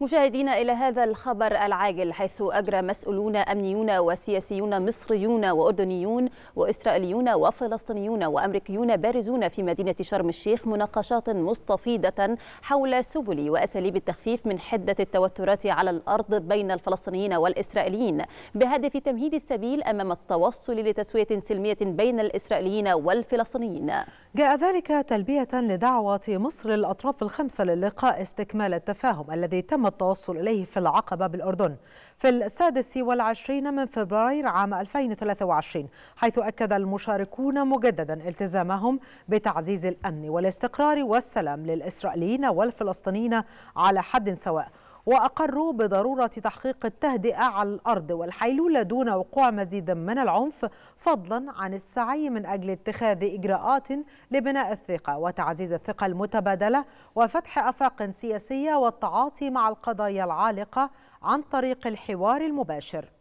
مشاهدينا إلى هذا الخبر العاجل حيث أجرى مسؤولون أمنيون وسياسيون مصريون وأردنيون وإسرائيليون وفلسطينيون وأمريكيون بارزون في مدينة شرم الشيخ مناقشات مستفيضة حول سبل وأساليب التخفيف من حدة التوترات على الأرض بين الفلسطينيين والإسرائيليين بهدف تمهيد السبيل أمام التوصل لتسوية سلمية بين الإسرائيليين والفلسطينيين جاء ذلك تلبية لدعوة مصر للأطراف الخمسة للقاء استكمال التفاهم الذي تم التوصل إليه في العقبة بالأردن في السادس والعشرين من فبراير عام 2023 حيث أكد المشاركون مجددا التزامهم بتعزيز الأمن والاستقرار والسلام للإسرائيليين والفلسطينيين على حد سواء وأقروا بضرورة تحقيق التهدئة على الأرض والحيلولة دون وقوع مزيد من العنف فضلا عن السعي من أجل اتخاذ إجراءات لبناء الثقة وتعزيز الثقة المتبادلة وفتح أفاق سياسية والتعاطي مع القضايا العالقة عن طريق الحوار المباشر